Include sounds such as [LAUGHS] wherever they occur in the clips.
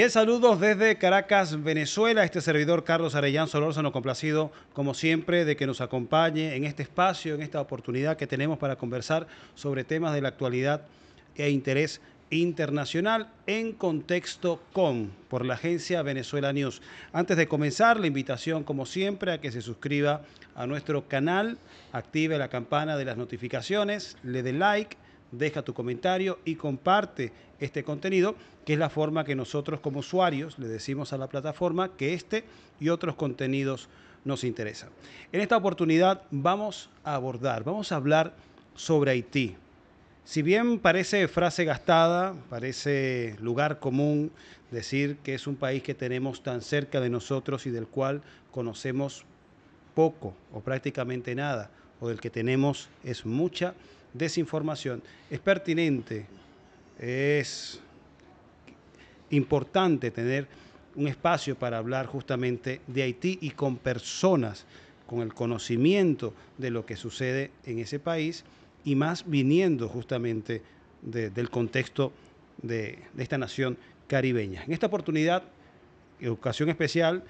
Bien, saludos desde Caracas, Venezuela. Este servidor Carlos Arellán Solórzano, complacido como siempre de que nos acompañe en este espacio, en esta oportunidad que tenemos para conversar sobre temas de la actualidad e interés internacional en contexto con por la agencia Venezuela News. Antes de comenzar, la invitación como siempre a que se suscriba a nuestro canal, active la campana de las notificaciones, le dé like deja tu comentario y comparte este contenido, que es la forma que nosotros como usuarios le decimos a la plataforma que este y otros contenidos nos interesan. En esta oportunidad vamos a abordar, vamos a hablar sobre Haití. Si bien parece frase gastada, parece lugar común decir que es un país que tenemos tan cerca de nosotros y del cual conocemos poco o prácticamente nada, o del que tenemos es mucha desinformación es pertinente, es importante tener un espacio para hablar justamente de Haití y con personas con el conocimiento de lo que sucede en ese país y más viniendo justamente del contexto de, esta nación caribeña. En esta oportunidad, ocasión especial,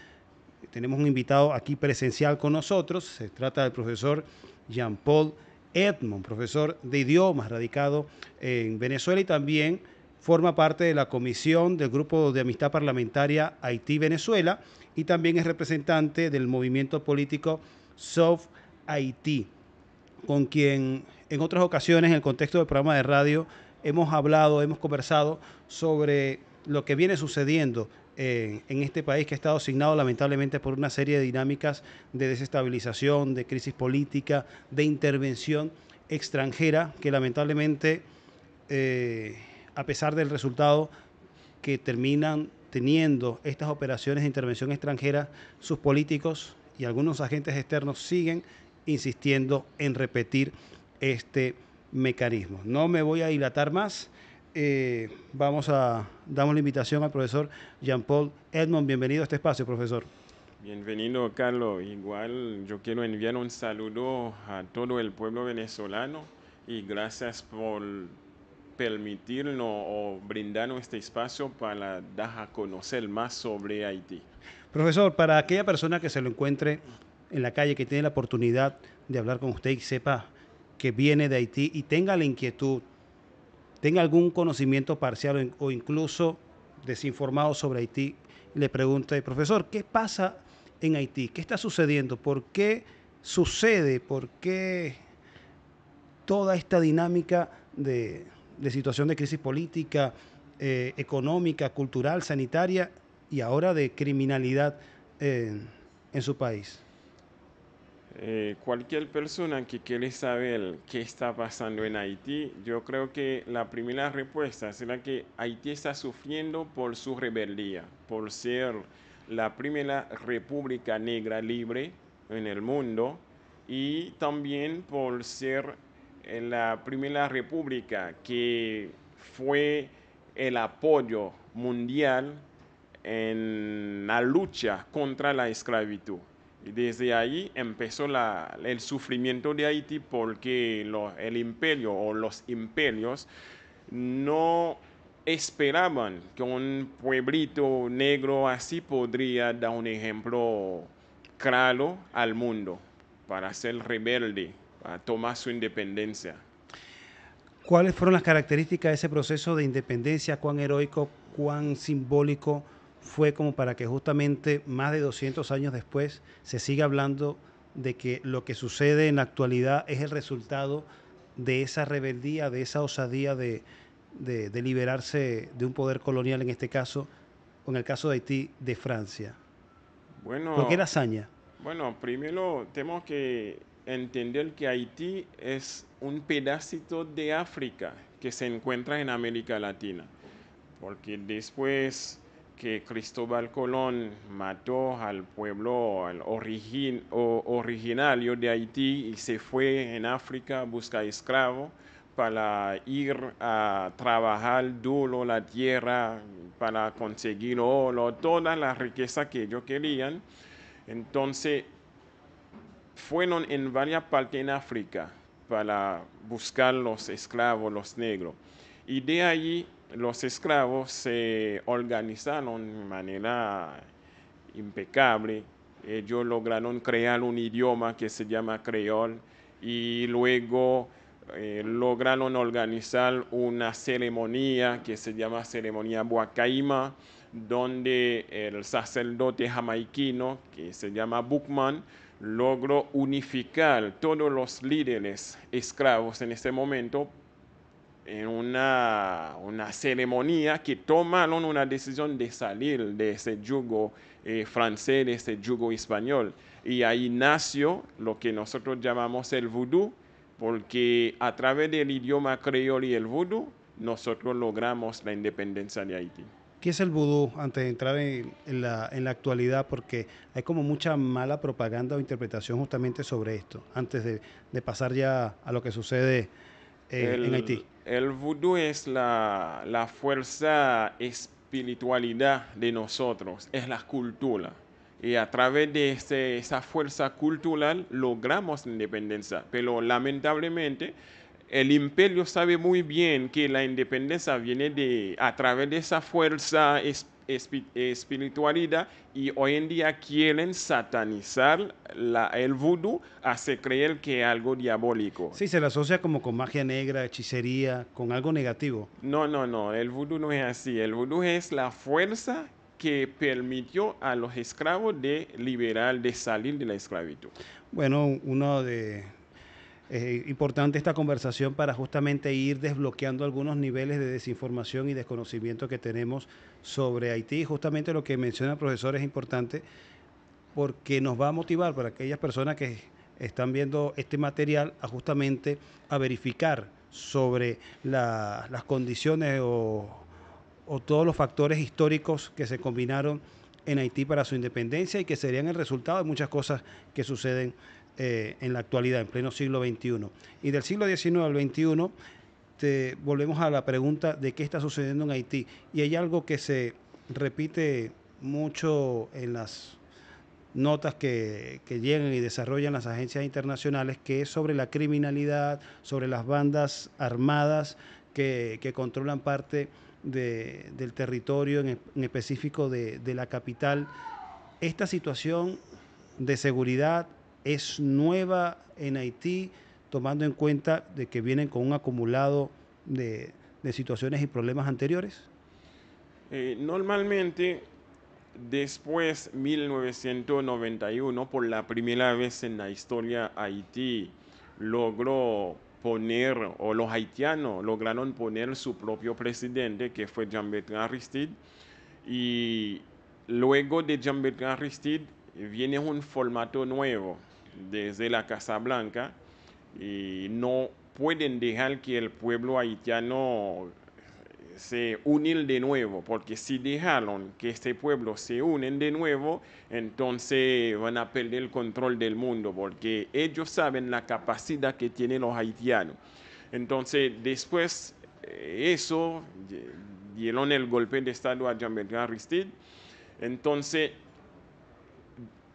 tenemos un invitado aquí presencial con nosotros, se trata del profesor Jean-Paul Edmond, profesor de idiomas radicado en Venezuela y también forma parte de la comisión del Grupo de Amistad Parlamentaria Haití-Venezuela y también es representante del movimiento político Soft Haití, con quien en otras ocasiones en el contexto del programa de radio hemos hablado, hemos conversado sobre lo que viene sucediendo en este país que ha estado asignado lamentablemente por una serie de dinámicas de desestabilización, de crisis política, de intervención extranjera que lamentablemente, eh, a pesar del resultado que terminan teniendo estas operaciones de intervención extranjera, sus políticos y algunos agentes externos siguen insistiendo en repetir este mecanismo. No me voy a dilatar más eh, vamos a, damos la invitación al profesor Jean-Paul Edmond. Bienvenido a este espacio, profesor. Bienvenido, Carlos. Igual yo quiero enviar un saludo a todo el pueblo venezolano y gracias por permitirnos o brindarnos este espacio para dar a conocer más sobre Haití. Profesor, para aquella persona que se lo encuentre en la calle, que tiene la oportunidad de hablar con usted y sepa que viene de Haití y tenga la inquietud tenga algún conocimiento parcial o, incluso desinformado sobre Haití, le pregunte, profesor, ¿qué pasa en Haití? ¿Qué está sucediendo? ¿Por qué sucede? ¿Por qué toda esta dinámica de, situación de crisis política, eh, económica, cultural, sanitaria y ahora de criminalidad en su país? Eh, cualquier persona que quiere saber qué está pasando en Haití, yo creo que la primera respuesta será que Haití está sufriendo por su rebeldía, por ser la primera república negra libre en el mundo y también por ser eh, la primera república que fue el apoyo mundial en la lucha contra la esclavitud. Y desde ahí empezó el sufrimiento de Haití porque el imperio o los imperios no esperaban que un pueblito negro así podría dar un ejemplo claro al mundo para ser rebelde, para tomar su independencia. ¿Cuáles fueron las características de ese proceso de independencia? ¿Cuán heroico, cuán simbólico? fue como para que justamente más de 200 años después se siga hablando de que lo que sucede en la actualidad es el resultado de esa rebeldía, de esa osadía de, liberarse de un poder colonial, en este caso, en el caso de Haití, de Francia? Bueno, ¿Por qué la hazaña? Bueno, primero tenemos que entender que Haití es un pedacito de África que se encuentra en América Latina, porque después que Cristóbal Colón mató al pueblo al originario de Haití y se fue en África a buscar esclavos para ir a trabajar duro la tierra, para conseguir oro, toda la riqueza que ellos querían. Entonces, fueron en varias partes en África para buscar los esclavos, los negros. Y de allí los esclavos se organizaron de manera impecable. Ellos lograron crear un idioma que se llama creol y luego eh, lograron organizar una ceremonia que se llama ceremonia Buacaima, donde el sacerdote jamaiquino que se llama Buckman, logró unificar todos los líderes esclavos en ese momento en una, una, ceremonia que tomaron una decisión de salir de ese yugo eh, francés, de ese yugo español. Y ahí nació lo que nosotros llamamos el vudú, porque a través del idioma creol y el vudú, nosotros logramos la independencia de Haití. ¿Qué es el vudú antes de entrar en, en, la, en, la, actualidad? Porque hay como mucha mala propaganda o interpretación justamente sobre esto, antes de, de pasar ya a lo que sucede el, vudú es la, fuerza espiritualidad de nosotros, es la cultura. Y a través de este, esa fuerza cultural logramos la independencia. Pero lamentablemente el imperio sabe muy bien que la independencia viene de, a través de esa fuerza espiritual espiritualidad y hoy en día quieren satanizar la, el vudú, hace creer que es algo diabólico. Sí, se le asocia como con magia negra, hechicería, con algo negativo. No, no, no, el vudú no es así. El vudú es la fuerza que permitió a los esclavos de liberar, de salir de la esclavitud. Bueno, uno de eh, importante esta conversación para justamente ir desbloqueando algunos niveles de desinformación y desconocimiento que tenemos sobre Haití. Justamente lo que menciona el profesor es importante porque nos va a motivar para aquellas personas que están viendo este material a justamente a verificar sobre las condiciones o, o todos los factores históricos que se combinaron en Haití para su independencia y que serían el resultado de muchas cosas que suceden eh, en la actualidad, en pleno siglo XXI. Y del siglo XIX al XXI, te, volvemos a la pregunta de qué está sucediendo en Haití. Y hay algo que se repite mucho en las notas que, llegan y desarrollan las agencias internacionales, que es sobre la criminalidad, sobre las bandas armadas que, controlan parte del territorio, en, específico de, la capital. Esta situación de seguridad es nueva en Haití, tomando en cuenta de que vienen con un acumulado de, situaciones y problemas anteriores? Eh, normalmente, después 1991, por la primera vez en la historia Haití logró poner, o los haitianos lograron poner su propio presidente, que fue Jean-Bertrand Aristide, y luego de Jean-Bertrand Aristide viene un formato nuevo desde la Casa Blanca y no pueden dejar que el pueblo haitiano se unir de nuevo, porque si dejaron que este pueblo se unen de nuevo, entonces van a perder el control del mundo, porque ellos saben la capacidad que tienen los haitianos. Entonces, después eh, eso, dieron el golpe de Estado a Jean-Bertrand Aristide. Entonces,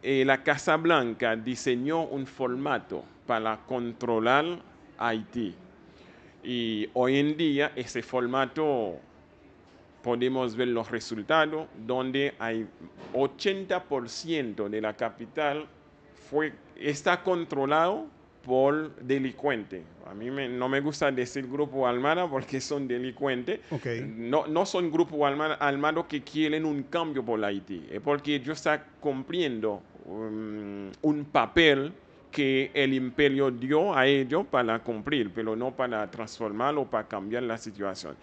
eh, la Casa Blanca diseñó un formato para controlar Haití. Y hoy en día ese formato podemos ver los resultados, donde hay 80% de la capital fue, está controlado por delincuentes. A mí no me gusta decir grupo armado porque son delincuentes. No, son grupos armados que quieren un cambio por Haití, es porque yo están cumpliendo Um, un papel que el imperio dio a ellos para cumplir, pero no para transformarlo, para cambiar la situación.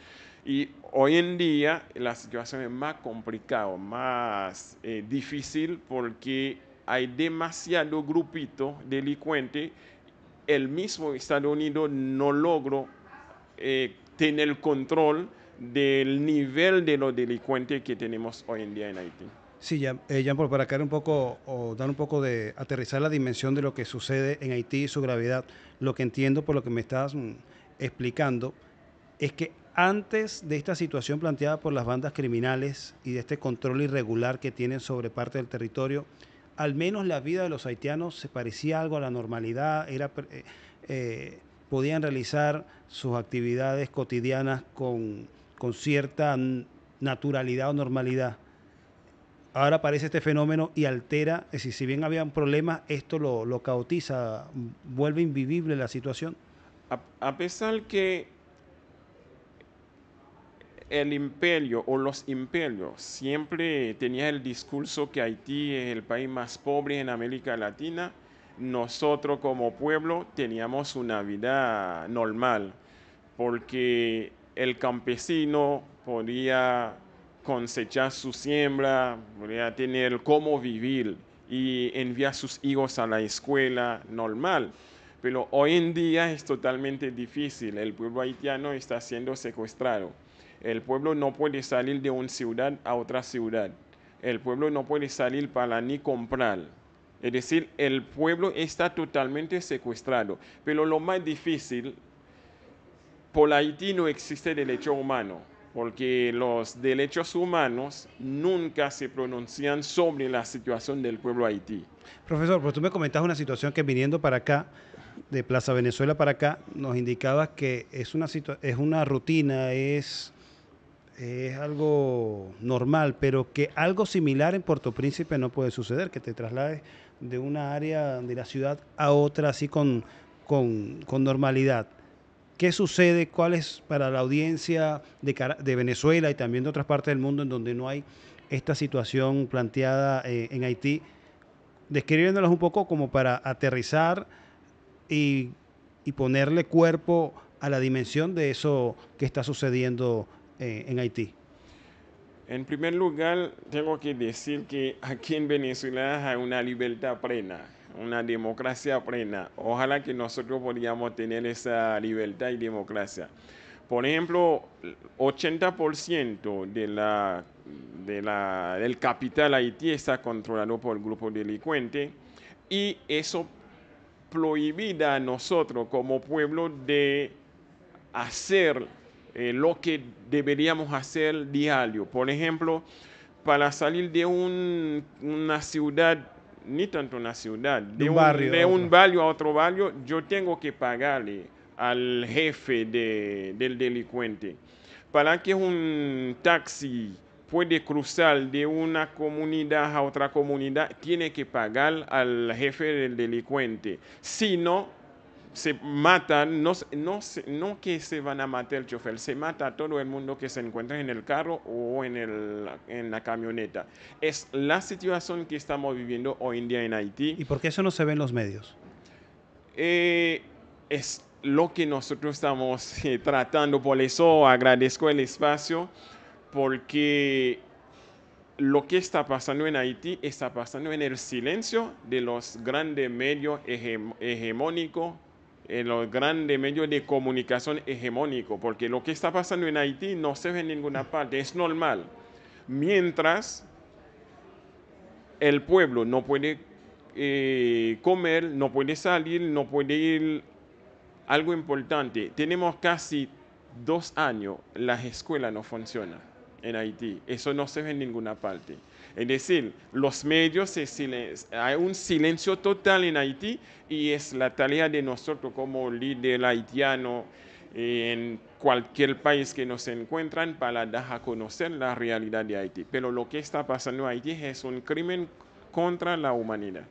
Y hoy en día la situación es más complicada, más eh, difícil porque hay demasiado grupito delincuente. El mismo Estados Unidos no logró eh, tener control del nivel de los delincuentes que tenemos hoy en día en Haití. Sí, Jan, eh, para caer un poco o dar un poco de aterrizar la dimensión de lo que sucede en Haití y su gravedad, lo que entiendo por lo que me estás mm, explicando es que antes de esta situación planteada por las bandas criminales y de este control irregular que tienen sobre parte del territorio, al menos la vida de los haitianos se parecía algo a la normalidad, era, eh, eh, podían realizar sus actividades cotidianas con, con cierta naturalidad o normalidad ahora aparece este fenómeno y altera, es si bien habían problemas, esto lo, lo caotiza, vuelve invivible la situación. A, pesar que el imperio o los imperios siempre tenían el discurso que Haití es el país más pobre en América Latina, nosotros como pueblo teníamos una vida normal, porque el campesino podía cosechar su siembra, a tener cómo vivir y enviar sus hijos a la escuela normal. Pero hoy en día es totalmente difícil. El pueblo haitiano está siendo secuestrado. El pueblo no puede salir de una ciudad a otra ciudad. El pueblo no puede salir para ni comprar. Es decir, el pueblo está totalmente secuestrado. Pero lo más difícil, por Haití no existe derecho humano porque los derechos humanos nunca se pronuncian sobre la situación del pueblo haití. Profesor, pues tú me comentas una situación que viniendo para acá, de Plaza Venezuela para acá, nos indicabas que es una, es una rutina, es, es algo normal, pero que algo similar en Puerto Príncipe no puede suceder, que te traslades de una área de la ciudad a otra así con, con normalidad. ¿Qué sucede? ¿Cuál es para la audiencia de, Venezuela y también de otras partes del mundo en donde no hay esta situación planteada eh, en Haití? Describiéndolas un poco como para aterrizar y, ponerle cuerpo a la dimensión de eso que está sucediendo eh, en Haití. En primer lugar, tengo que decir que aquí en Venezuela hay una libertad plena una democracia plena. Ojalá que nosotros podamos tener esa libertad y democracia. Por ejemplo, 80% de la, de la, del capital haití está controlado por el grupo delincuente y eso prohibida a nosotros como pueblo de hacer eh, lo que deberíamos hacer diario. Por ejemplo, para salir de una ciudad ni tanto una ciudad, de, un, barrio, a otro barrio, yo tengo que pagarle al jefe del delincuente. Para que un taxi puede cruzar de una comunidad a otra comunidad, tiene que pagar al jefe del delincuente. Si no, se matan, no, no, no que se van a matar el chofer, se mata a todo el mundo que se encuentra en el carro o en, en la camioneta. Es la situación que estamos viviendo hoy en día en Haití. ¿Y por qué eso no se ve en los medios? Eh, es lo que nosotros estamos eh, tratando, por eso agradezco el espacio, porque lo que está pasando en Haití está pasando en el silencio de los grandes medios hegemónicos en los grandes medios de comunicación hegemónicos, porque lo que está pasando en Haití no se ve en ninguna parte, es normal. Mientras el pueblo no puede eh, comer, no puede salir, no puede ir. Algo importante, tenemos casi dos años, las escuelas no funcionan en Haití, eso no se ve en ninguna parte. Es decir, los medios, hay un silencio total en Haití y es la tarea de nosotros como líder haitiano eh, en cualquier país que nos encuentran para dar a conocer la realidad de Haití. Pero lo que está pasando en Haití es un crimen contra la humanidad.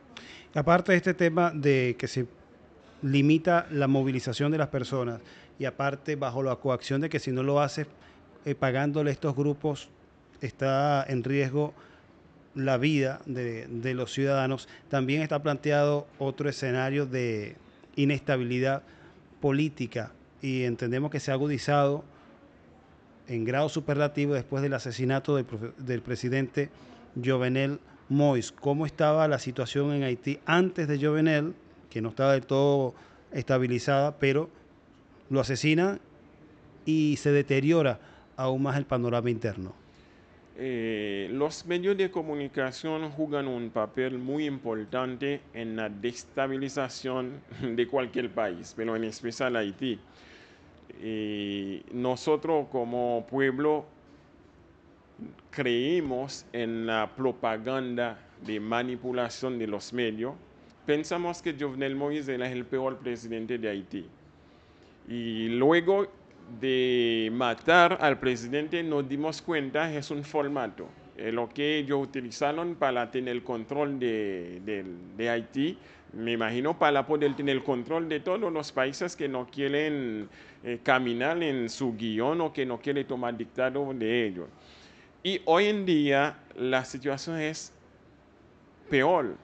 Aparte de este tema de que se limita la movilización de las personas y aparte bajo la coacción de que si no lo haces eh, pagándole estos grupos está en riesgo la vida de, los ciudadanos, también está planteado otro escenario de inestabilidad política y entendemos que se ha agudizado en grado superlativo después del asesinato del, del, presidente Jovenel Mois. ¿Cómo estaba la situación en Haití antes de Jovenel, que no estaba del todo estabilizada, pero lo asesina y se deteriora aún más el panorama interno? Eh, los medios de comunicación juegan un papel muy importante en la destabilización [LAUGHS] de cualquier país, pero en especial Haití. Eh, nosotros como pueblo creemos en la propaganda de manipulación de los medios. Pensamos que Jovenel Moïse era el peor presidente de Haití. Y luego de matar al presidente, nos dimos cuenta, es un formato. Eh, lo que ellos utilizaron para tener control de, Haití, me imagino para poder tener control de todos los países que no quieren eh, caminar en su guión o que no quieren tomar dictado de ellos. Y hoy en día la situación es peor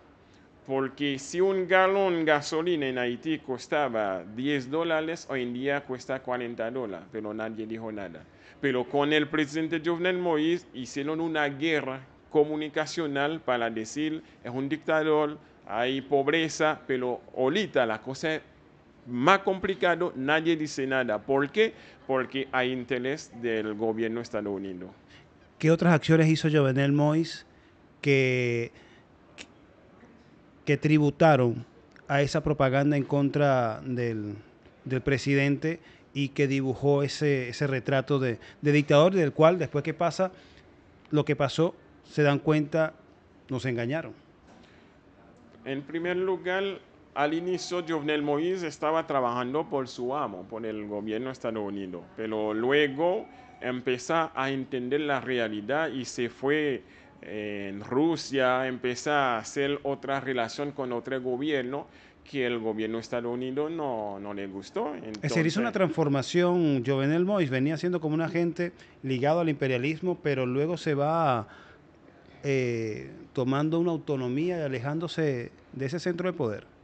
porque si un galón de gasolina en Haití costaba 10 dólares, hoy en día cuesta 40 dólares, pero nadie dijo nada. Pero con el presidente Jovenel Moïse hicieron una guerra comunicacional para decir, es un dictador, hay pobreza, pero ahorita la cosa es más complicada, nadie dice nada. ¿Por qué? Porque hay interés del gobierno estadounidense. ¿Qué otras acciones hizo Jovenel Moïse que que tributaron a esa propaganda en contra del, presidente y que dibujó ese, ese retrato de, dictador, del cual después que pasa lo que pasó, se dan cuenta, nos engañaron. En primer lugar, al inicio Jovenel Moïse estaba trabajando por su amo, por el gobierno estadounidense, pero luego empezó a entender la realidad y se fue en Rusia empieza a hacer otra relación con otro gobierno que el gobierno estadounidense no, no le gustó. Se hizo una transformación. Jovenel Mois venía siendo como un agente ligado al imperialismo, pero luego se va eh, tomando una autonomía y alejándose de ese centro de poder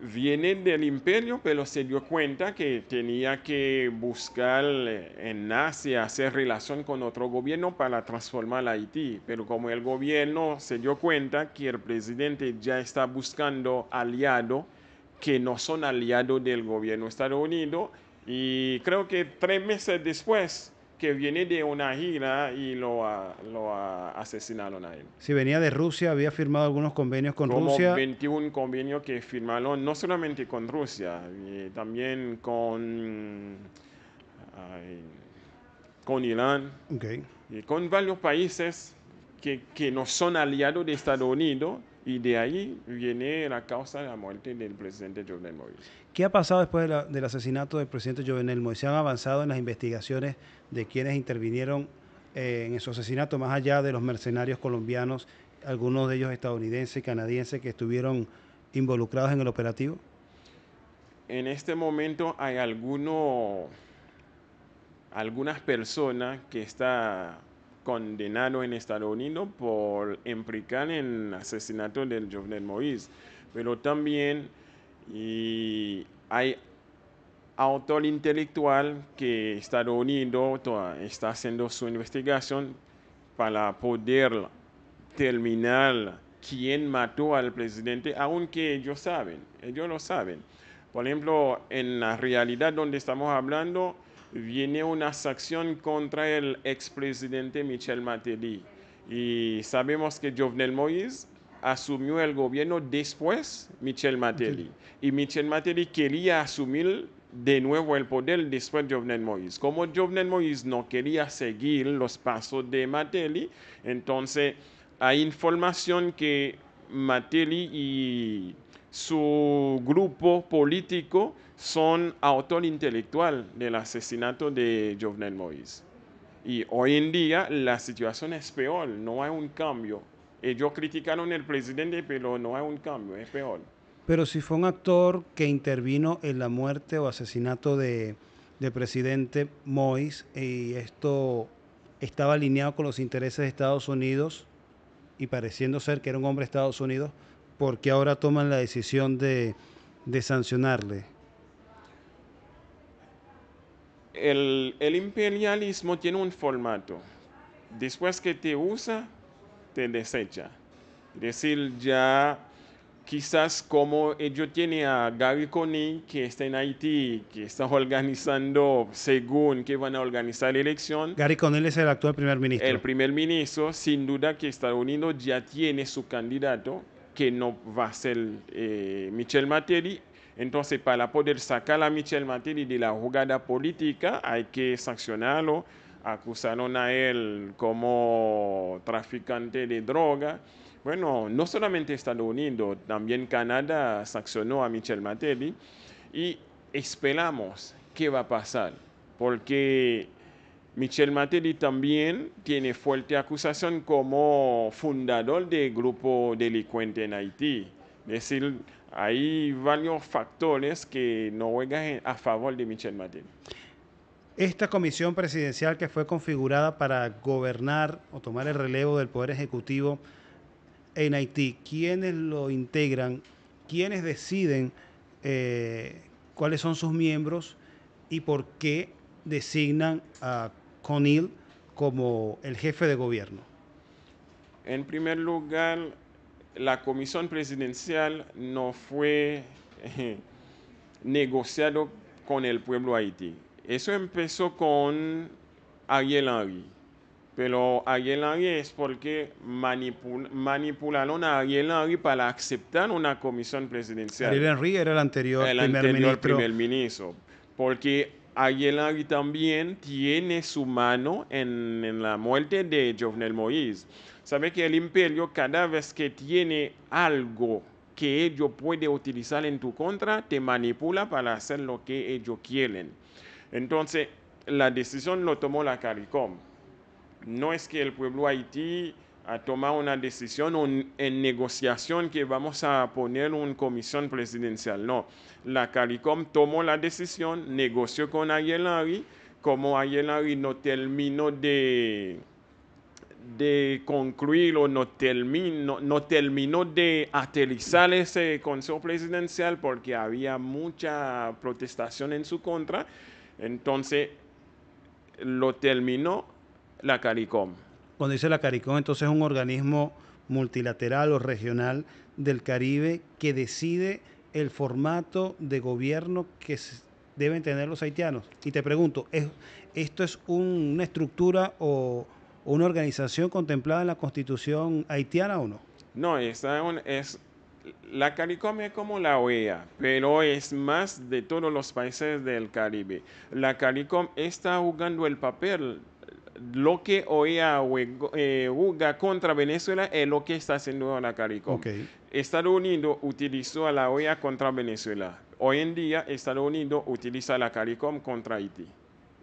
viene del imperio, pero se dio cuenta que tenía que buscar eh, en Asia hacer relación con otro gobierno para transformar Haití. Pero como el gobierno se dio cuenta que el presidente ya está buscando aliados que no son aliados del gobierno de Estados Unidos, y creo que tres meses después que viene de una gira y lo, lo asesinaron a él. Si venía de Rusia, había firmado algunos convenios con Como Rusia. 21 convenios que firmaron, no solamente con Rusia, también con, con Irán y con varios países que, no son aliados de Estados Unidos y de ahí viene la causa de la muerte del presidente Jovenel Moïse. ¿Qué ha pasado después del asesinato del presidente Jovenel Moïse? ¿Se han avanzado en las investigaciones de quienes intervinieron eh, en su asesinato, más allá de los mercenarios colombianos, algunos de ellos estadounidenses y canadienses que estuvieron involucrados en el operativo? En este momento hay algunos algunas personas que están condenado en Estados Unidos por implicar en el asesinato del Jovenel Moïse. Pero también hay autor intelectual que Estados Unidos está haciendo su investigación para poder terminar quién mató al presidente, aunque ellos saben, ellos lo saben. Por ejemplo, en la realidad donde estamos hablando, viene una sanción contra el expresidente Michel Mateli. Y sabemos que Jovenel Moïse asumió el gobierno después Michel Mateli. Y Michel Mateli quería asumir de nuevo el poder después de Jovenel Moïse. Como Jovenel Moïse no quería seguir los pasos de Mateli, entonces hay información que Mateli y su grupo político son autor intelectual del asesinato de Jovenel Moïse. Y hoy en día la situación es peor, no hay un cambio. Ellos criticaron al presidente, pero no hay un cambio, es peor. Pero si fue un actor que intervino en la muerte o asesinato de, del presidente Moïse y esto estaba alineado con los intereses de Estados Unidos y pareciendo ser que era un hombre de Estados Unidos, porque ahora toman la decisión de, sancionarle? El, imperialismo tiene un formato. Después que te usa, te desecha. Es decir, ya quizás como ellos tiene a Gary Coney, que está en Haití, que está [LAUGHS] organizando, según que van a organizar la elección. Gary Coney es el actual primer ministro. El primer ministro, sin duda que Estados Unidos ya tiene su candidato que no va a ser eh, Michel Materi. Entonces, para poder sacar a Michel Materi de la jugada política, hay que sancionarlo. Acusaron a él como traficante de droga. Bueno, no solamente Estados Unidos, también Canadá sancionó a Michel Materi. Y esperamos qué va a pasar, porque Michel Mateli también tiene fuerte acusación como fundador del grupo delincuente en Haití. Es decir, hay varios factores que no juegan a favor de Michel Mateli. Esta comisión presidencial que fue configurada para gobernar o tomar el relevo del Poder Ejecutivo en Haití, ¿quiénes lo integran? ¿Quiénes deciden eh, cuáles son sus miembros y por qué designan a Conil como el jefe de gobierno? En primer lugar, la comisión presidencial no fue negociada eh, negociado con el pueblo haití. Eso empezó con Ariel Henry. Pero Ariel Henry es porque manipularon a Ariel Henry para aceptar una comisión presidencial. Ariel Henry era el anterior, el primer, ministro. ministro. Porque Aguilagui también tiene su mano en, la muerte de Jovenel Moïse. Sabe que el imperio cada vez que tiene algo que ellos pueden utilizar en tu contra, te manipula para hacer lo que ellos quieren. Entonces, la decisión lo tomó la CARICOM. No es que el pueblo haití a tomar una decisión en negociación que vamos a poner una comisión presidencial. No, la CARICOM tomó la decisión, negoció con Ayelari, como Ayelari no terminó de, de concluir o no, no terminó de aterrizar ese consejo presidencial porque había mucha protestación en su contra, entonces lo terminó la CARICOM cuando dice la CARICOM, entonces es un organismo multilateral o regional del Caribe que decide el formato de gobierno que deben tener los haitianos. Y te pregunto, ¿esto es una estructura o una organización contemplada en la constitución haitiana o no? No, es, la CARICOM es como la OEA, pero es más de todos los países del Caribe. La CARICOM está jugando el papel lo que OEA eh, Uga contra Venezuela es lo que está haciendo la CARICOM. Estados Unidos utilizó a la OEA contra Venezuela. Hoy en día Estados Unidos utiliza a la CARICOM contra Haití.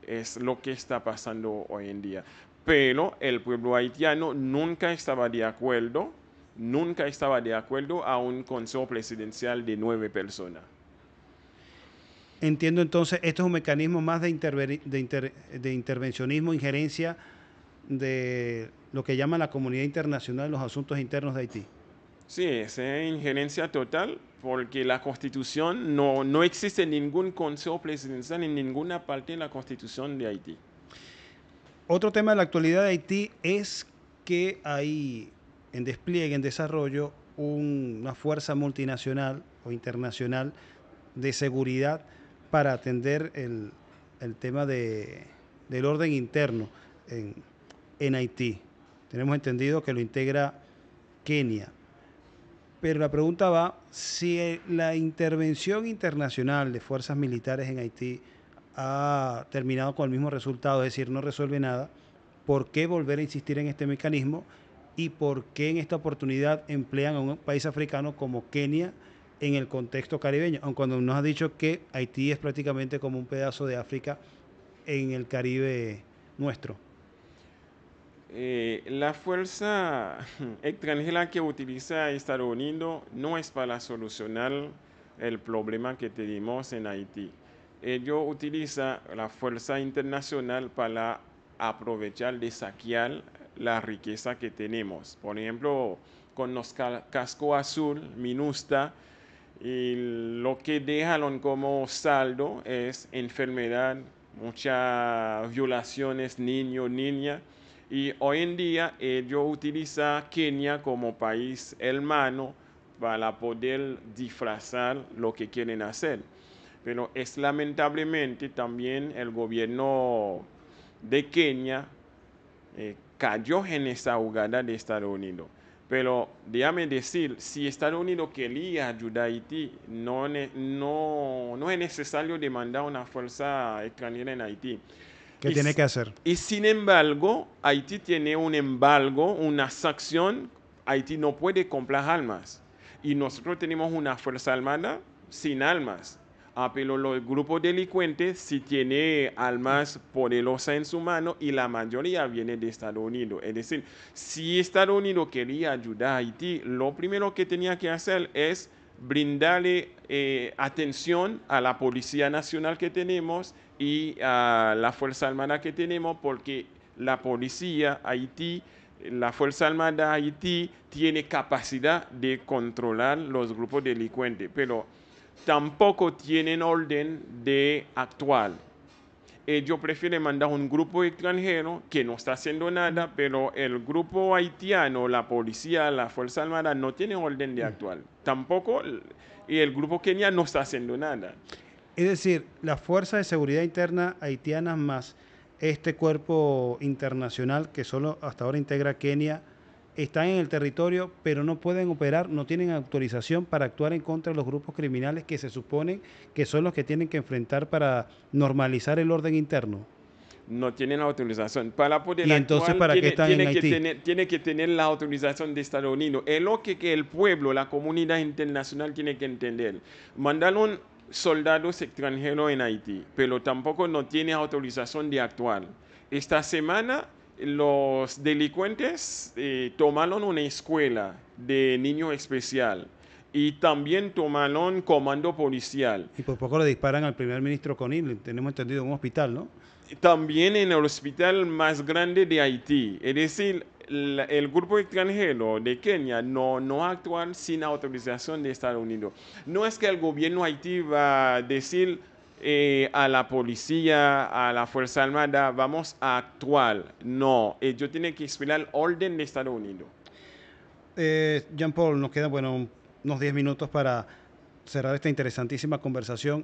Es lo que está pasando hoy en día. Pero el pueblo haitiano nunca estaba de acuerdo, nunca estaba de acuerdo a un consejo presidencial de nueve personas. Entiendo entonces, esto es un mecanismo más de, de, intervencionismo, injerencia de lo que llama la comunidad internacional en los asuntos internos de Haití. Sí, es eh, injerencia total porque la constitución no, no existe ningún consejo presidencial en ninguna parte de la constitución de Haití. Otro tema de la actualidad de Haití es que hay en despliegue, en desarrollo, una fuerza multinacional o internacional de seguridad para atender el, tema del orden interno en Haití. Tenemos entendido que lo integra Kenia. Pero la pregunta va si la intervención internacional de fuerzas militares en Haití ha terminado con el mismo resultado, es decir, no resuelve nada, ¿por qué volver a insistir en este mecanismo y por qué en esta oportunidad emplean a un país africano como Kenia? en el contexto caribeño, aun cuando nos ha dicho que Haití es prácticamente como un pedazo de África en el Caribe nuestro. Eh, la fuerza [LAUGHS] extranjera que utiliza Estados Unidos no es para solucionar el problema que tenemos en Haití. Ellos utilizan la fuerza internacional para aprovechar de saquear la riqueza que tenemos. Por ejemplo, con los casco azul, MINUSTA, y lo que dejaron como saldo es enfermedad, muchas violaciones, niño, niñas. Y hoy en día ellos eh, utilizan Kenia como país hermano para poder disfrazar lo que quieren hacer. Pero es lamentablemente también el gobierno de Kenia eh, cayó en esa jugada de Estados Unidos. Pero déjame decir, si Estados Unidos quería ayudar a Haití, no, no, es necesario demandar una fuerza extranjera en Haití. ¿Qué tiene que hacer? Y sin embargo, Haití tiene un embargo, una sanción. Haití no puede comprar armas. Y nosotros tenemos una fuerza armada sin armas. Ah, pero los grupos delincuentes si tiene armas poderosas en su mano y la mayoría viene de Estados Unidos. Es decir, si Estados Unidos quería ayudar a Haití, lo primero que tenía que hacer es brindarle eh, atención a la Policía Nacional que tenemos y a la Fuerza Armada que tenemos, porque la Policía Haití la Fuerza Armada Haití tiene capacidad de controlar los grupos delincuentes, pero tampoco tienen orden de actuar. Ellos prefieren mandar un grupo extranjero que no está haciendo nada, mm. pero el grupo haitiano, la policía, la Fuerza Armada no tienen orden de mm. actuar. Tampoco y el grupo Kenia no está haciendo nada. Es decir, la Fuerza de seguridad interna haitiana más este cuerpo internacional que solo hasta ahora integra Kenia están en el territorio, pero no pueden operar, no tienen autorización para actuar en contra de los grupos criminales que se suponen que son los que tienen que enfrentar para normalizar el orden interno. No tienen autorización. Para poder ¿Y entonces para qué están en que Haití? Tener, tiene que tener la autorización de Estados Unidos. Es lo que, que el pueblo, la comunidad internacional tiene que entender. Mandaron soldados extranjeros en Haití, pero tampoco no tiene autorización de actuar. Esta semana los delincuentes eh, tomaron una escuela de niños especial y también tomaron comando policial. Y por poco le disparan al primer ministro Conil, tenemos entendido, un hospital, ¿no? También en el hospital más grande de Haití. Es decir, el grupo extranjero de Kenia no, no actúan sin autorización de Estados Unidos. No es que el gobierno de Haití va a decir eh, a la policía, a la Fuerza Armada, vamos a actuar. No, ellos eh, tienen que esperar el orden de Estados Unidos. Eh, Jean Paul, nos quedan bueno, unos 10 minutos para cerrar esta interesantísima conversación,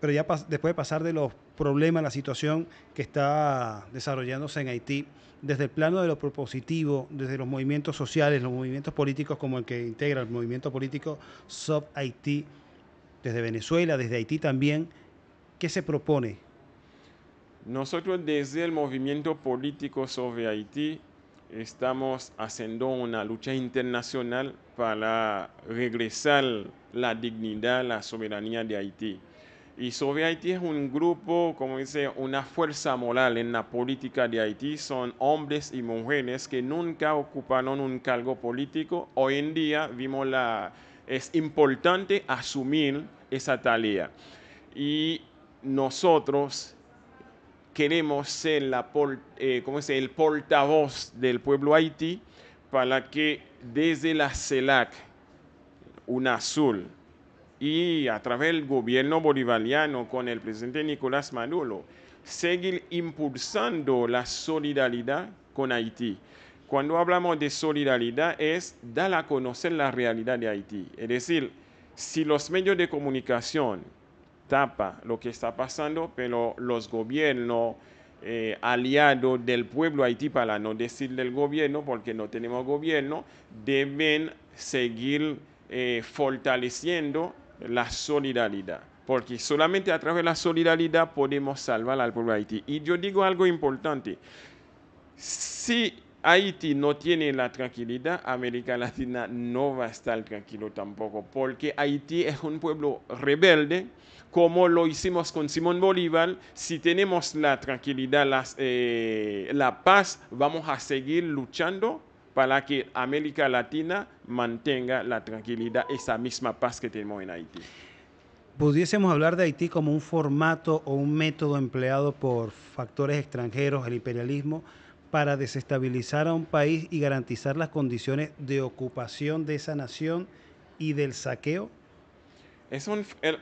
pero ya después de pasar de los problemas, la situación que está desarrollándose en Haití, desde el plano de lo propositivo, desde los movimientos sociales, los movimientos políticos como el que integra el movimiento político Sub Haití, desde Venezuela, desde Haití también, ¿Qué se propone? Nosotros desde el movimiento político sobre Haití estamos haciendo una lucha internacional para regresar la dignidad, la soberanía de Haití. Y sobre Haití es un grupo, como dice, una fuerza moral en la política de Haití. Son hombres y mujeres que nunca ocuparon un cargo político. Hoy en día vimos la... Es importante asumir esa tarea. Y nosotros queremos ser eh, el portavoz del pueblo Haití para que desde la CELAC, UNASUL, y a través del gobierno bolivariano con el presidente Nicolás Maduro, seguir impulsando la solidaridad con Haití. Cuando hablamos de solidaridad es dar a conocer la realidad de Haití. Es decir, si los medios de comunicación lo que está pasando, pero los gobiernos eh, aliados del pueblo Haití, para no decir del gobierno, porque no tenemos gobierno, deben seguir eh, fortaleciendo la solidaridad. Porque solamente a través de la solidaridad podemos salvar al pueblo Haití. Y yo digo algo importante. Si Haití no tiene la tranquilidad, América Latina no va a estar tranquilo tampoco, porque Haití es un pueblo rebelde, como lo hicimos con Simón Bolívar. Si tenemos la tranquilidad, eh, la paz, vamos a seguir luchando para que América Latina mantenga la tranquilidad, esa misma paz que tenemos en Haití. Pudiésemos hablar de Haití como un formato o un método empleado por factores extranjeros, el imperialismo, para desestabilizar a un país y garantizar las condiciones de ocupación de esa nación y del saqueo? Es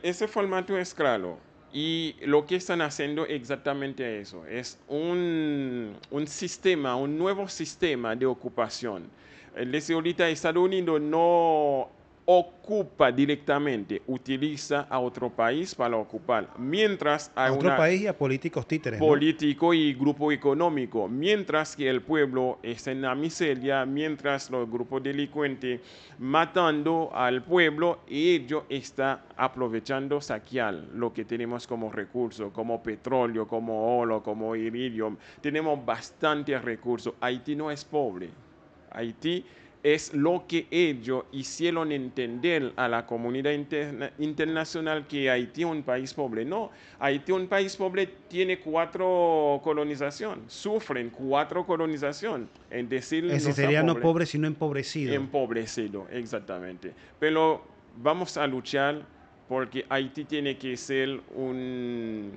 ese formato es claro. Y lo que están haciendo es exactamente eso. Es un, un sistema, un nuevo sistema de ocupación. Desde ahorita Estados Unidos no ocupa directamente, utiliza a otro país para ocupar. Mientras a otro país y a políticos títeres. Político y grupo económico. Mientras que el pueblo está en la miseria, mientras los grupos delincuentes matando al pueblo, ellos están aprovechando saquear lo que tenemos como recursos, como petróleo, como oro, como iridium. Tenemos bastantes recursos. Haití no es pobre. Haití es lo que ellos hicieron entender a la comunidad internacional que Haití es un país pobre. No, Haití un país pobre tiene cuatro colonizaciones, sufren cuatro colonizaciones. Es decir, no sería no pobre, sino empobrecido. Empobrecido, exactamente. Pero vamos a luchar porque Haití tiene que ser un...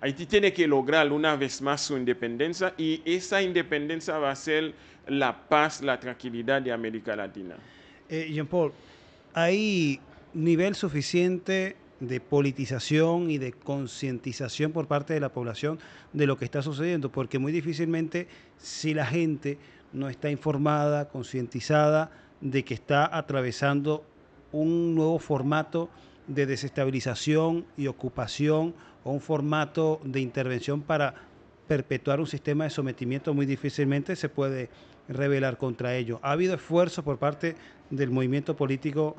Haití tiene que lograr una vez más su independencia y esa independencia va a ser la paz, la tranquilidad de América Latina. Eh, Jean Paul, ¿hay nivel suficiente de politización y de concientización por parte de la población de lo que está sucediendo? Porque muy difícilmente si la gente no está informada, concientizada de que está atravesando un nuevo formato de desestabilización y ocupación o un formato de intervención para perpetuar un sistema de sometimiento muy difícilmente se puede revelar contra ellos? Ha habido esfuerzos por parte del movimiento político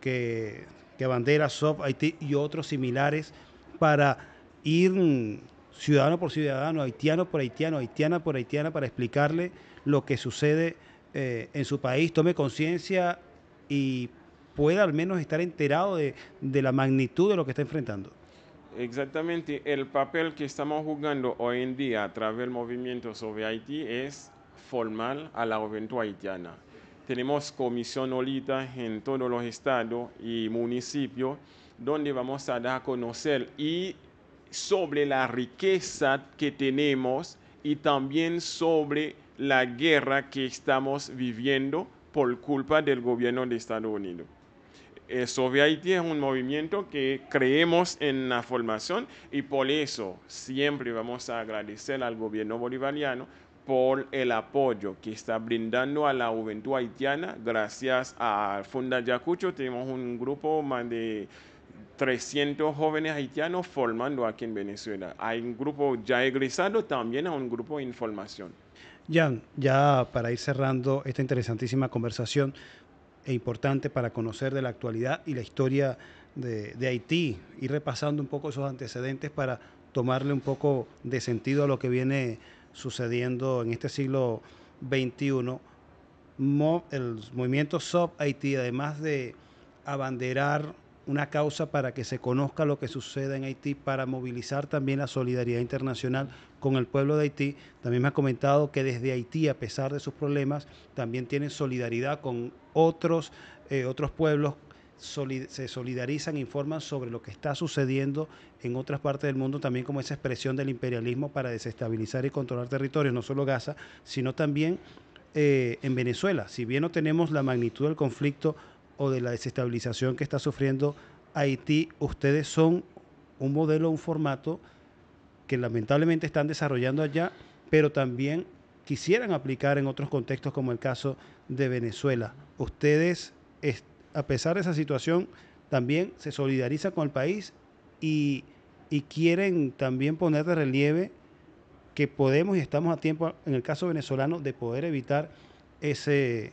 que, bandera Soft Haití y otros similares para ir mm, ciudadano por ciudadano, haitiano por haitiano, haitiana por haitiana, para explicarle lo que sucede eh, en su país, tome conciencia y pueda al menos estar enterado de, de la magnitud de lo que está enfrentando. Exactamente, el papel que estamos jugando hoy en día a través del movimiento sobre Haití es formal a la juventud haitiana. Tenemos comisión ahorita en todos los estados y municipios donde vamos a dar a conocer y sobre la riqueza que tenemos y también sobre la guerra que estamos viviendo por culpa del gobierno de Estados Unidos. sobre Haití es un movimiento que creemos en la formación y por eso siempre vamos a agradecer al gobierno bolivariano por el apoyo que está brindando a la juventud haitiana. Gracias a Funda Yacucho tenemos un grupo más de 300 jóvenes haitianos formando aquí en Venezuela. Hay un grupo ya egresado, también hay un grupo de información. Jan, ya para ir cerrando esta interesantísima conversación e importante para conocer de la actualidad y la historia de, de Haití, ir repasando un poco esos antecedentes para tomarle un poco de sentido a lo que viene sucediendo en este siglo XXI. el movimiento sub Haití, además de abanderar una causa para que se conozca lo que sucede en Haití, para movilizar también la solidaridad internacional con el pueblo de Haití. También me ha comentado que desde Haití, a pesar de sus problemas, también tienen solidaridad con otros, eh, otros pueblos se solidarizan, informan sobre lo que está sucediendo en otras partes del mundo, también como esa expresión del imperialismo para desestabilizar y controlar territorios, no solo Gaza, sino también eh, en Venezuela. Si bien no tenemos la magnitud del conflicto o de la desestabilización que está sufriendo Haití, ustedes son un modelo, un formato que lamentablemente están desarrollando allá, pero también quisieran aplicar en otros contextos como el caso de Venezuela. Ustedes a pesar de esa situación, también se solidariza con el país y, quieren también poner de relieve que podemos y estamos a tiempo, en el caso venezolano, de poder evitar ese,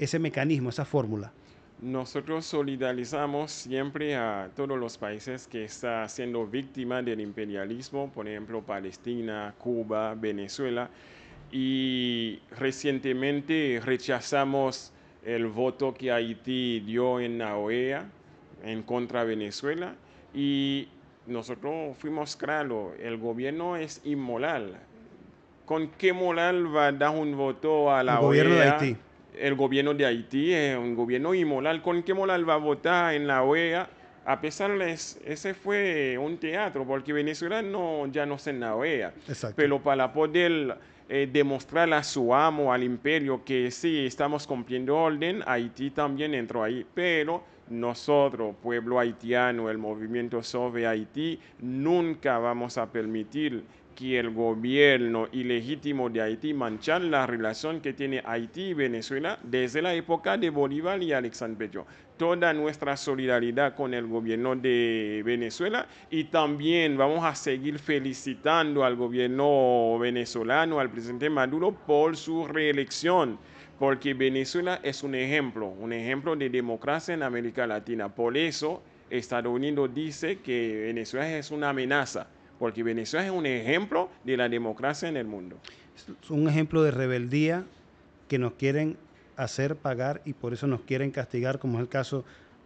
ese mecanismo, esa fórmula. Nosotros solidarizamos siempre a todos los países que están siendo víctimas del imperialismo, por ejemplo, Palestina, Cuba, Venezuela, y recientemente rechazamos el voto que Haití dio en la OEA en contra de Venezuela y nosotros fuimos claros, el gobierno es inmoral. ¿Con qué moral va a dar un voto a la el OEA? Gobierno de e Haití. El gobierno de Haití es un gobierno inmoral. ¿Con qué moral va a votar en la OEA? A pesar de ese fue un teatro, porque Venezuela no, ya no se en la OEA. Pero para poder eh, demostrar a su amo, al imperio, que sí, estamos cumpliendo orden, Haití también entró ahí, pero nosotros, pueblo haitiano, el movimiento sobre Haití, nunca vamos a permitir que el gobierno ilegítimo de Haití manchar la relación que tiene Haití y Venezuela desde la época de Bolívar y Alexandre Toda nuestra solidaridad con el gobierno de Venezuela y también vamos a seguir felicitando al gobierno venezolano, al presidente Maduro por su reelección porque Venezuela es un ejemplo, un ejemplo de democracia en América Latina. Por eso Estados Unidos dice que Venezuela es una amenaza porque Venezuela es un ejemplo de la democracia en el mundo. Es un ejemplo de rebeldía que nos quieren hacer pagar y por eso nos quieren castigar, como es el caso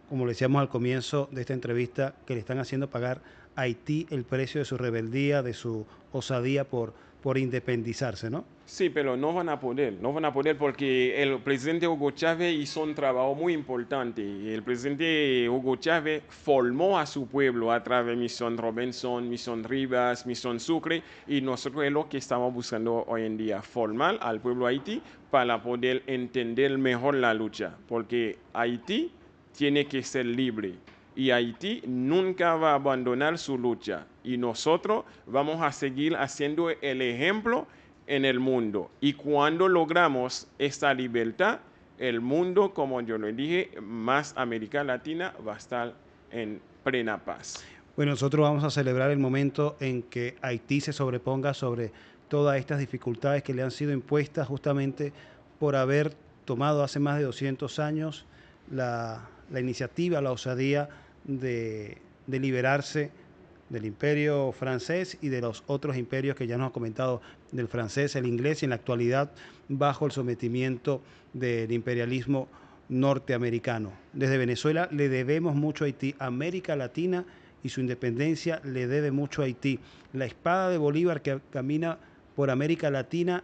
como le decíamos al comienzo de esta entrevista, que le están haciendo pagar a Haití el precio de su rebeldía, de su osadía por, por independizarse, ¿no? Sí, pero no van a poder, no van a poder porque el presidente Hugo Chávez hizo un trabajo muy importante. El presidente Hugo Chávez formó a su pueblo a través de Misión Robinson, Misión Rivas, Misión Sucre y nosotros es lo que estamos buscando hoy en día, formar al pueblo Haití para poder entender mejor la lucha, porque Haití tiene que ser libre. Y Haití nunca va a abandonar su lucha. Y nosotros vamos a seguir haciendo el ejemplo en el mundo. Y cuando logramos esta libertad, el mundo, como yo lo dije, más América Latina va a estar en plena paz. Bueno, nosotros vamos a celebrar el momento en que Haití se sobreponga sobre todas estas dificultades que le han sido impuestas justamente por haber tomado hace más de 200 años la la iniciativa, la osadía de, liberarse del imperio francés y de los otros imperios que ya nos ha comentado del francés, el inglés y en la actualidad bajo el sometimiento del imperialismo norteamericano. Desde Venezuela le debemos mucho a Haití, América Latina y su independencia le debe mucho a Haití. La espada de Bolívar que camina por América Latina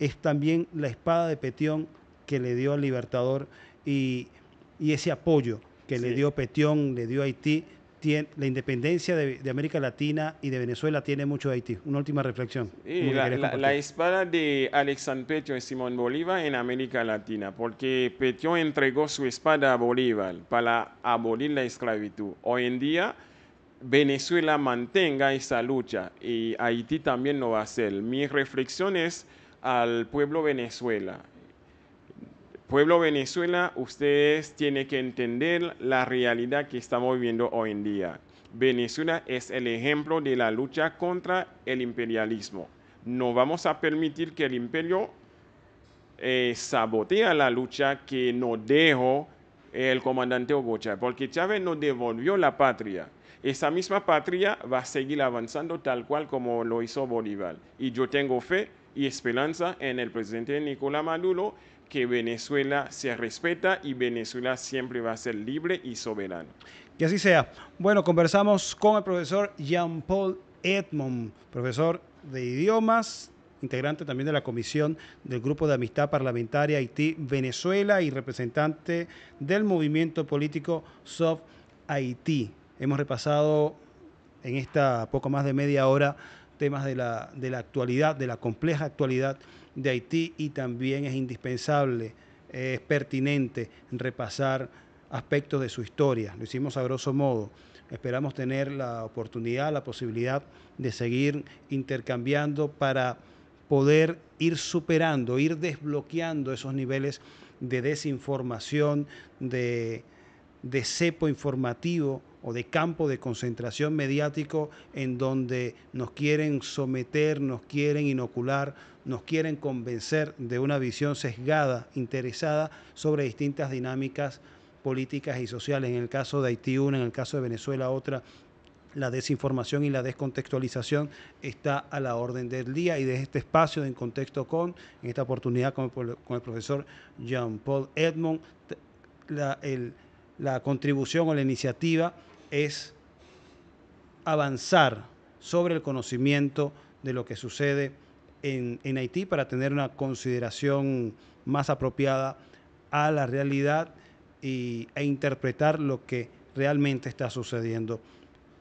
es también la espada de Petión que le dio al libertador y y ese apoyo que le dio Petión, le dio Haití, la independencia de, América Latina y de Venezuela tiene mucho Haití. Una última reflexión. la, espada de Alexandre Petión y Simón Bolívar en América Latina, porque Petión entregó su espada a Bolívar para abolir la esclavitud. Hoy en día... Venezuela mantenga esa lucha y Haití también lo va a hacer. Mi reflexión es al pueblo Venezuela Pueblo Venezuela, ustedes tienen que entender la realidad que estamos viviendo hoy en día. Venezuela es el ejemplo de la lucha contra el imperialismo. No vamos a permitir que el imperio eh, sabotee sabotea la lucha que nos dejó el comandante Chávez, porque Chávez nos devolvió la patria. Esa misma patria va a seguir avanzando tal cual como lo hizo Bolívar. Y yo tengo fe y esperanza en el presidente Nicolás Maduro que Venezuela se respeta y Venezuela siempre va a ser libre y soberano. Que así sea. Bueno, conversamos con el profesor Jean-Paul Edmond, profesor de idiomas, integrante también de la comisión del Grupo de Amistad Parlamentaria Haití-Venezuela y representante del movimiento político Soft Haití. Hemos repasado en esta poco más de media hora temas de la, de la actualidad, de la compleja actualidad de Haití y también es indispensable, eh, es pertinente repasar aspectos de su historia. Lo hicimos a grosso modo. Esperamos tener la oportunidad, la posibilidad de seguir intercambiando para poder ir superando, ir desbloqueando esos niveles de desinformación, de, de cepo informativo o de campo de concentración mediático en donde nos quieren someter, nos quieren inocular, nos quieren convencer de una visión sesgada, interesada sobre distintas dinámicas políticas y sociales. En el caso de Haití una, en el caso de Venezuela otra. La desinformación y la descontextualización está a la orden del día y desde este espacio En Contexto con, en esta oportunidad con el, profesor Jean-Paul Edmond, la contribución o la iniciativa es avanzar sobre el conocimiento de lo que sucede en, Haití para tener una consideración más apropiada a la realidad y, e interpretar lo que realmente está sucediendo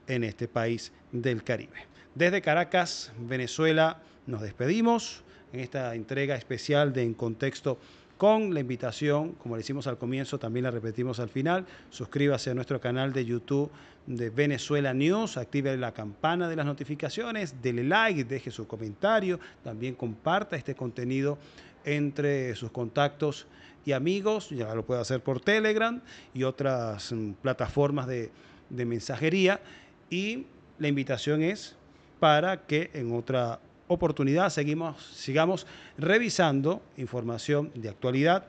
en este país del Caribe. Desde Caracas, Venezuela, nos despedimos en esta entrega especial de En Contexto con la invitación, como le hicimos al comienzo, también la repetimos al final, suscríbase a nuestro canal de YouTube de Venezuela News, active la campana de las notificaciones, dele like, deje su comentario, también comparta este contenido entre sus contactos y amigos, ya lo puede hacer por Telegram y otras mm, plataformas de, de mensajería y la invitación es para que en otra oportunidad seguimos, sigamos revisando información de actualidad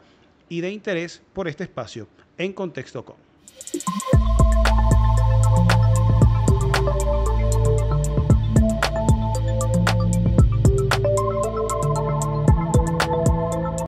y de interés por este espacio en Contexto Com.